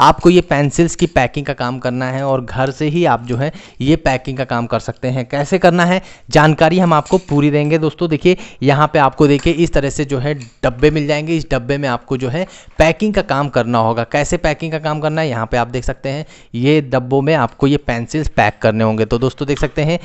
आपको ये पेंसिल्स की पैकिंग का काम करना है और घर से ही आप जो है ये पैकिंग का काम कर सकते हैं कैसे करना है जानकारी हम आपको पूरी देंगे दोस्तों देखिए यहाँ पे आपको देखिए इस तरह से जो है डब्बे मिल जाएंगे इस डब्बे में आपको जो है पैकिंग का काम करना होगा कैसे पैकिंग का काम करना है यहाँ पर आप देख सकते हैं ये डब्बों में आपको ये पेंसिल्स पैक करने होंगे तो दोस्तों देख सकते हैं